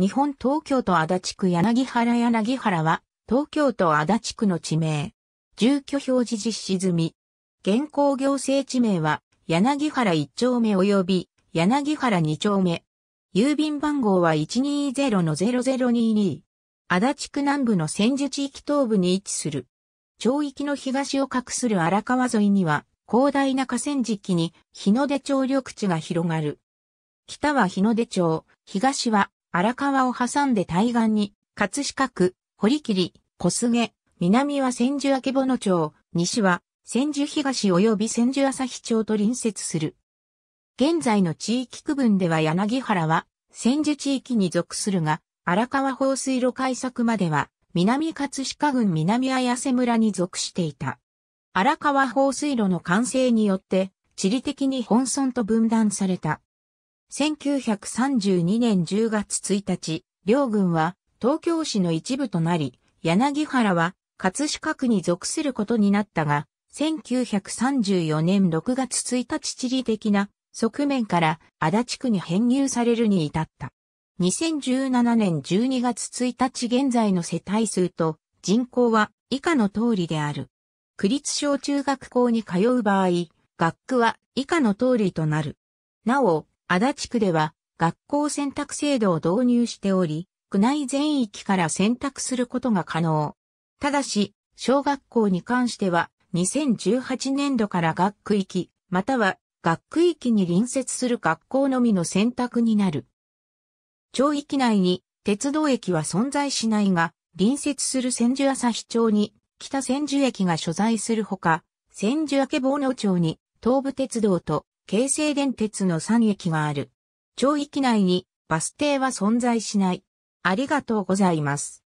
日本東京都足立区柳原柳原は、東京都足立区の地名。住居表示実施済み。現行行政地名は、柳原1丁目及び、柳原2丁目。郵便番号は120-0022。足立区南部の千住地域東部に位置する。町域の東を隠する荒川沿いには、広大な河川敷に日の出町緑地が広がる。北は日の出町、東は荒川を挟んで対岸に、葛飾区、堀切、小菅、南は千住明野町、西は千住東及び千住日町と隣接する。現在の地域区分では柳原は千住地域に属するが、荒川放水路開削までは南葛飾郡南綾瀬村に属していた。荒川放水路の完成によって地理的に本村と分断された。1932年10月1日、両軍は東京市の一部となり、柳原は葛飾区に属することになったが、1934年6月1日地理的な側面から足立区に編入されるに至った。2017年12月1日現在の世帯数と人口は以下の通りである。区立小中学校に通う場合、学区は以下の通りとなる。なお、足立区では学校選択制度を導入しており、区内全域から選択することが可能。ただし、小学校に関しては、2018年度から学区域、または学区域に隣接する学校のみの選択になる。町域内に鉄道駅は存在しないが、隣接する千住朝日町に北千住駅が所在するほか、千住明坊の町に東武鉄道と京成電鉄の3駅がある。町域内にバス停は存在しない。ありがとうございます。